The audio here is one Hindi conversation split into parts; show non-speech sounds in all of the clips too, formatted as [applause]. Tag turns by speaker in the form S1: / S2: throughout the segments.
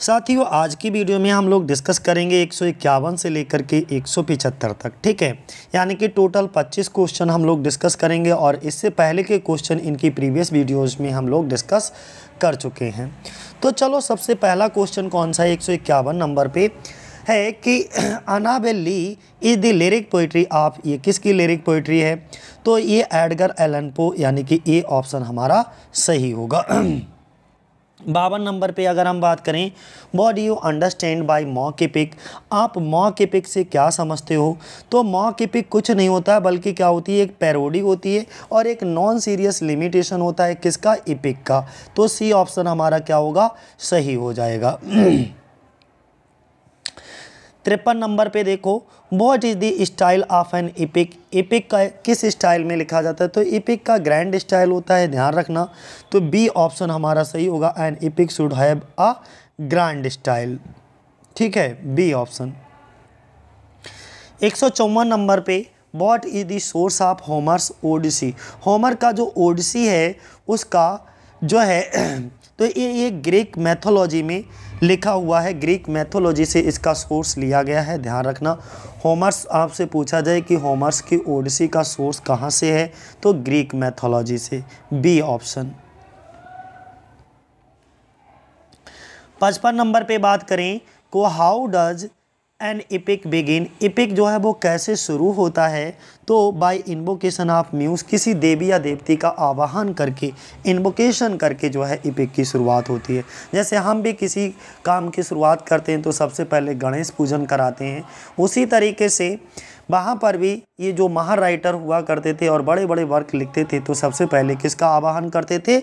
S1: साथियों आज की वीडियो में हम लोग डिस्कस करेंगे एक से लेकर के एक तक ठीक है यानी कि टोटल 25 क्वेश्चन हम लोग डिस्कस करेंगे और इससे पहले के क्वेश्चन इनकी प्रीवियस वीडियोस में हम लोग डिस्कस कर चुके हैं तो चलो सबसे पहला क्वेश्चन कौन सा है एक नंबर पे है कि [clears throat] Annabel Lee is the lyric poetry of ये किसकी लिरिक पोइट्री है तो ये एडगर एलन पो यानी कि ए ऑप्शन हमारा सही होगा [clears throat] बावन नंबर पे अगर हम बात करें वॉट यू अंडरस्टैंड बाई मॉ के पिक आप के पिक से क्या समझते हो तो के पिक कुछ नहीं होता बल्कि क्या होती है एक पैरोडी होती है और एक नॉन सीरियस लिमिटेशन होता है किसका इपिक का तो सी ऑप्शन हमारा क्या होगा सही हो जाएगा [clears throat] तिरपन नंबर पे देखो what is the style of an epic epic का किस स्टाइल में लिखा जाता है तो इपिक का ग्रैंड स्टाइल होता है ध्यान रखना तो बी ऑप्शन हमारा सही होगा an epic should have a grand style ठीक है बी ऑप्शन एक नंबर पे what is the source of Homer's Odyssey Homer का जो ओडिसी है उसका जो है [clears throat] तो ये ये ग्रीक मैथोलॉजी में लिखा हुआ है ग्रीक मैथोलॉजी से इसका सोर्स लिया गया है ध्यान रखना होमर्स आपसे पूछा जाए कि होमर्स की ओडिसी का सोर्स कहाँ से है तो ग्रीक मैथोलॉजी से बी ऑप्शन पचपन नंबर पे बात करें को how does an epic begin epic जो है वो कैसे शुरू होता है तो बाय इन्वोकेशन ऑफ म्यूज़ किसी देवी या देवती का आवाहन करके इन्वोकेशन करके जो है इपिक की शुरुआत होती है जैसे हम भी किसी काम की शुरुआत करते हैं तो सबसे पहले गणेश पूजन कराते हैं उसी तरीके से वहाँ पर भी ये जो महा राइटर हुआ करते थे और बड़े बड़े वर्क लिखते थे तो सबसे पहले किसका आवाहन करते थे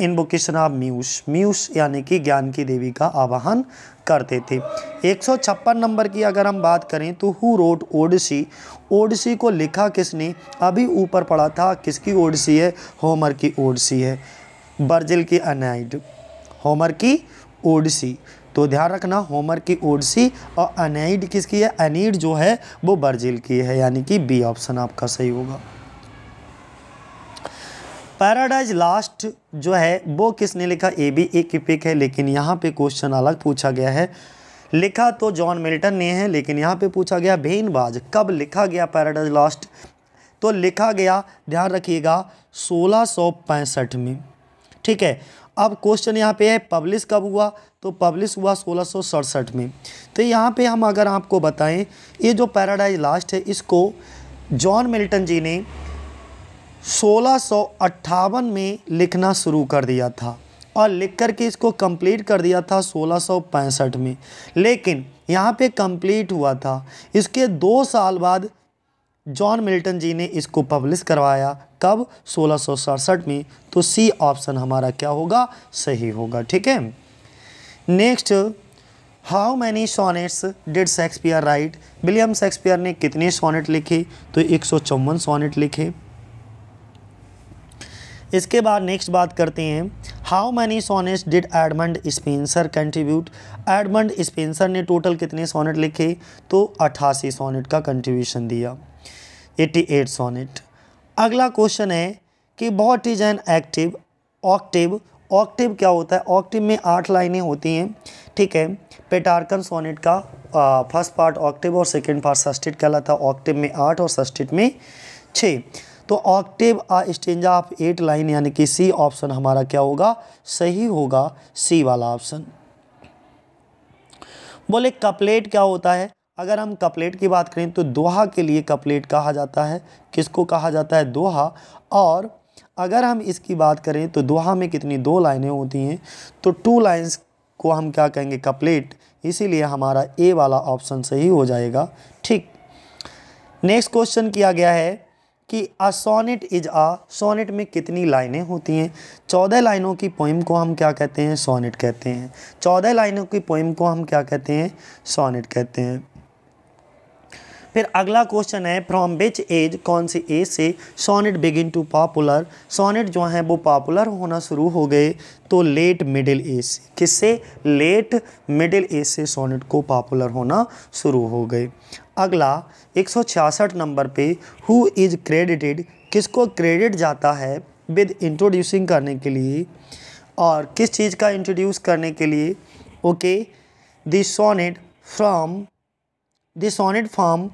S1: इन वोकेशन ऑफ म्यूस म्यूस यानी कि ज्ञान की देवी का आवाहन करते थे एक नंबर की अगर हम बात करें तो हु रोट ओडसी ओडसी को लिखा किसने अभी ऊपर पढ़ा था किसकी ओडसी है होमर की ओडसी है बर्जिल की अनाइड होमर की ओडसी तो ध्यान रखना होमर की ओडसी और अनाइड किसकी है अनिड जो है वो बर्जिल की है यानी कि बी ऑप्शन आपका सही होगा पैराडाइज लास्ट लास्ट जो है वो किसने लिखा ए बी एक पिक है लेकिन यहाँ पे क्वेश्चन अलग पूछा गया है लिखा तो जॉन मिल्टन ने है लेकिन यहाँ पे पूछा गया बाज कब लिखा गया पैराडाइज लास्ट तो लिखा गया ध्यान रखिएगा सोलह में ठीक है अब क्वेश्चन यहाँ पे है पब्लिश कब हुआ तो पब्लिश हुआ सोलह में तो यहाँ पे हम अगर आपको बताएं ये जो पैराडाइज लास्ट है इसको जॉन मिल्टन जी ने सोलह में लिखना शुरू कर दिया था और लिख कर के इसको कंप्लीट कर दिया था सोलह में लेकिन यहाँ पे कंप्लीट हुआ था इसके दो साल बाद जॉन मिल्टन जी ने इसको पब्लिश करवाया कब सोलह में तो सी ऑप्शन हमारा क्या होगा सही होगा ठीक है next how many sonnets did Shakespeare write William Shakespeare ने कितने सोनेट लिखे तो एक सौ सोनेट लिखे इसके बाद नेक्स्ट बात करते हैं how many sonnets did Edmund Spenser contribute Edmund Spenser ने टोटल कितने सोनेट लिखे तो अट्ठासी सोनेट का कंट्रीब्यूशन दिया 88 सोनेट अगला क्वेश्चन है कि बहुत is an active octave octave क्या होता है ऑक्टिव में आठ लाइनें होती हैं ठीक है पेटार्कन सोनेट का फर्स्ट पार्ट ऑक्टिव और सेकेंड पार्ट सस्टिट कहलाता है ऑक्टिव में आठ और सस्टिट में छः तो octave a stanza of eight line यानी कि सी ऑप्शन हमारा क्या होगा सही होगा सी वाला ऑप्शन बोले कपलेट क्या होता है अगर हम कपलेट की बात करें तो दोहा के लिए कपलेट कहा जाता है किसको कहा जाता है दोहा और अगर हम इसकी बात करें तो दोहा में कितनी दो लाइनें होती हैं तो टू लाइन्स को हम क्या कहेंगे कपलेट इसीलिए हमारा ए वाला ऑप्शन सही हो जाएगा ठीक नेक्स्ट क्वेश्चन किया गया है कि a sonnet is a sonnet में कितनी लाइनें होती हैं चौदह लाइनों की पोइम को हम क्या कहते हैं सोनेट कहते हैं चौदह लाइनों की पोइम को हम क्या कहते हैं सोनेट कहते हैं फिर अगला क्वेश्चन है फ्रॉम विच एज कौन सी एज से sonnet begin to popular sonnet जो है वो पॉपुलर होना शुरू हो गए तो लेट मिडिल एज से किससे लेट मिडिल एज से सोनेट को पॉपुलर होना शुरू हो गए अगला 166 नंबर पे हु इज़ क्रेडिटेड किसको क्रेडिट जाता है विद इंट्रोड्यूसिंग करने के लिए और किस चीज़ का इंट्रोड्यूस करने के लिए okay this sonnet from the sonnet form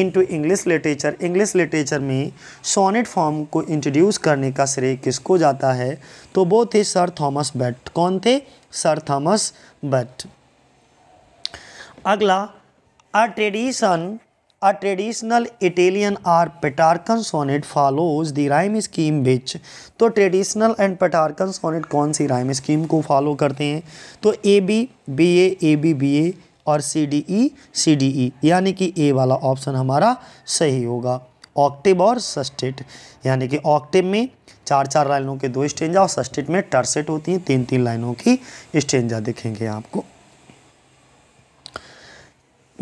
S1: into English literature English literature में सोनेट फॉर्म को इंट्रोड्यूस करने का श्रेय किसको जाता है तो वो थे सर थॉमस बट कौन थे सर थॉमस बट अगला a tradition a traditional Italian or Petrarchan sonnet follows the rhyme scheme which तो ट्रेडिशनल एंड पेटार्कन सोनेट कौन सी राइम स्कीम को फॉलो करते हैं तो A B B A A B B A और C D E C D E यानी कि ए वाला ऑप्शन हमारा सही होगा ऑक्टिव और सस्टेट यानी कि ऑक्टिव में चार चार लाइनों के दो स्टेंजा और सस्टेट में टर्सेट होती हैं तीन तीन लाइनों की स्टेंजा देखेंगे आपको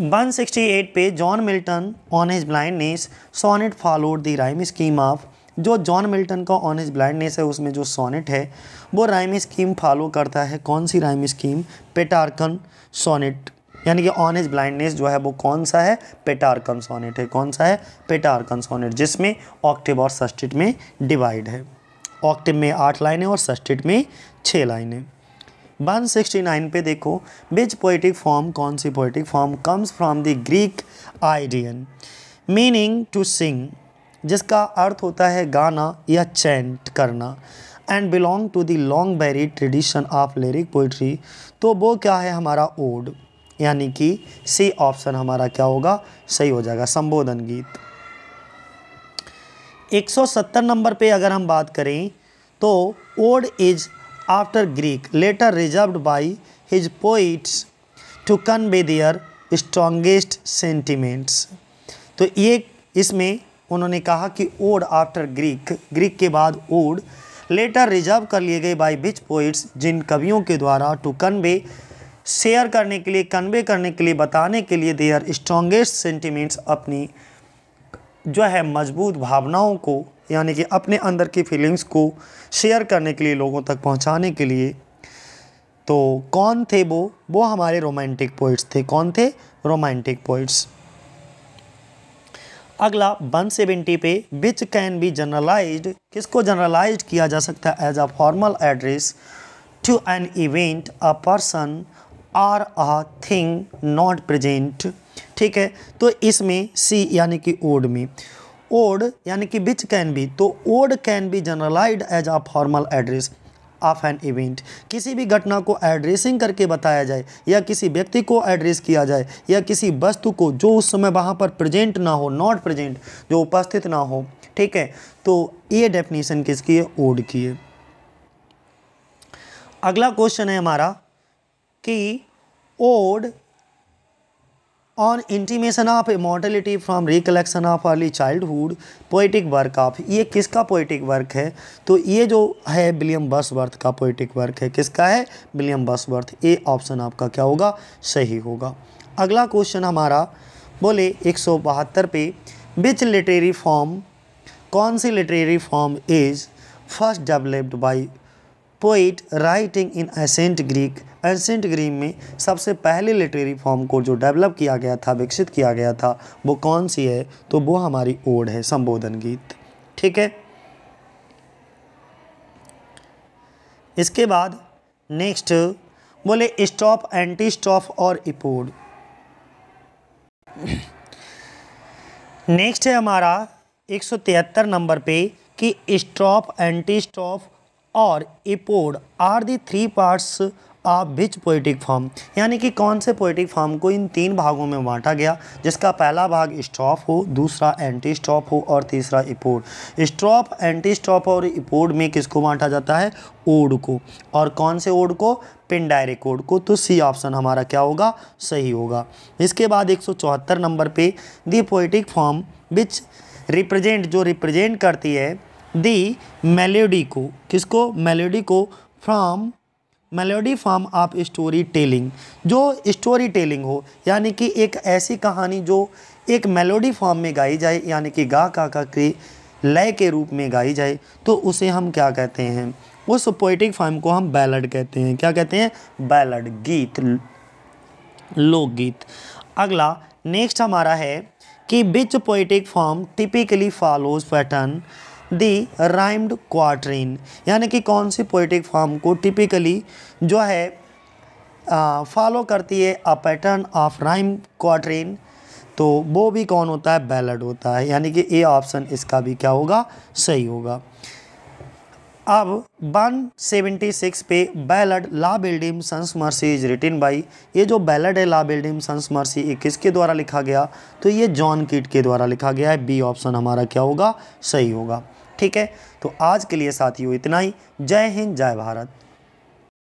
S1: 168 पे John Milton on his blindness sonnet followed the rhyme scheme of जो जॉन मिल्टन का ऑन हिज ब्लाइंडनेस है उसमें जो सोनेट है वो राइम स्कीम फॉलो करता है कौन सी राइम स्कीम पेटार्कन सोनेट यानी कि ऑनेज ब्लाइंडनेस जो है वो कौन सा है पेटार कंसोनेट है कौन सा है पेटार कंसोनेट जिसमें ऑक्टिव और सस्टिट में डिवाइड है ऑक्टिव में आठ लाइनें और सस्टिट में छः लाइनें 169 पे देखो बिच पोइटिक फॉर्म कौन सी poetic form comes from the Greek aeidein meaning to sing जिसका अर्थ होता है गाना या चैंट करना and belong to the long बेरी ट्रेडिशन ऑफ लिरिक पोइट्री तो वो क्या है हमारा ओड यानी कि सी ऑप्शन हमारा क्या होगा सही हो जाएगा संबोधन गीत 170 नंबर पे अगर हम बात करें तो ode is after Greek later reserved by his poets to convey their strongest sentiments तो ये इसमें उन्होंने कहा कि ओड आफ्टर ग्रीक ग्रीक के बाद ओड लेटर रिजर्व कर लिए गए बाय बिच पोइट्स जिन कवियों के द्वारा टू कन्वे शेयर करने के लिए कन्वे करने के लिए बताने के लिए दे आर स्ट्रॉन्गेस्ट सेंटिमेंट्स अपनी जो है मजबूत भावनाओं को यानी कि अपने अंदर की फीलिंग्स को शेयर करने के लिए लोगों तक पहुंचाने के लिए तो कौन थे वो वो हमारे रोमांटिक पोइट्स थे कौन थे रोमांटिक पोइट्स अगला वन सेवेंटी पे विच कैन बी जनरलाइज किसको जनरलाइज किया जा सकता है as a formal address to an event a person or a thing not present ठीक है तो इसमें सी यानी कि ओड में ओड यानी कि बिच कैन बी तो ode can be generalized as a formal address of an event किसी भी घटना को एड्रेसिंग करके बताया जाए या किसी व्यक्ति को एड्रेस किया जाए या किसी वस्तु को जो उस समय वहाँ पर प्रेजेंट ना हो नॉट प्रेजेंट जो उपस्थित ना हो ठीक है तो ये डेफिनेशन किसकी है ओड की है अगला क्वेश्चन है हमारा कि ode on intimation of immortality from recollection of early childhood poetic work of ये किसका पोइटिक वर्क है तो ये जो है विलियम बसवर्थ का पोइटिक वर्क है किसका है विलियम बसवर्थ ये ऑप्शन आपका क्या होगा सही होगा अगला क्वेश्चन हमारा बोले एक सौ बहत्तर पे विच लिटरेरी फॉर्म कौन सी literary form is first developed by poet writing in ancient Greek ancient Greek में सबसे पहले लिटरेरी फॉर्म को जो डेवलप किया गया था विकसित किया गया था वो कौन सी है तो वो हमारी ओड है संबोधन गीत ठीक है इसके बाद नेक्स्ट बोले स्टॉप एंटी स्टॉप और इपोड नेक्स्ट है हमारा 173 नंबर पे कि स्टॉप एंटी स्टॉप और epode are the three parts of which poetic form यानी कि कौन से पोइटिक फॉर्म को इन तीन भागों में बांटा गया जिसका पहला भाग स्टॉप हो दूसरा एंटी स्टॉप हो और तीसरा इपोड स्ट्रॉप एंटी स्टॉप और इपोड में किसको बांटा जाता है ओड को और कौन से ओड को पिन डायरेक्ट ओड को तो सी ऑप्शन हमारा क्या होगा सही होगा इसके बाद एक नंबर पे the poetic form which represent जो रिप्रेजेंट करती है दी मेलोडी को किसको मेलोडी को फ्रॉम मेलोडी फ्रॉम आप स्टोरी टेलिंग जो स्टोरी टेलिंग हो यानी कि एक ऐसी कहानी जो एक मेलोडी फॉर्म में गाई जाए यानी कि गा का का के लय के रूप में गाई जाए तो उसे हम क्या कहते हैं उस पोइटिक फॉर्म को हम बैलड कहते हैं क्या कहते हैं बैलड गीत लोकगीत अगला नेक्स्ट हमारा है कि which poetic form typically follows pattern the rhymed quatrain यानी कि कौन सी पोइटिक फॉर्म को टिपिकली जो है फॉलो करती है a pattern of rhyme quatrain तो वो भी कौन होता है बैलड होता है यानी कि ए ऑप्शन इसका भी क्या होगा सही होगा अब 176 पे ballad La Belle Dame Merci is written by ये जो बैलड है ला बिल्डिम मर्सी ये किसके द्वारा लिखा गया तो ये जॉन कीट के द्वारा लिखा गया है बी ऑप्शन हमारा क्या होगा सही होगा ठीक है तो आज के लिए साथियों इतना ही जय हिंद जय भारत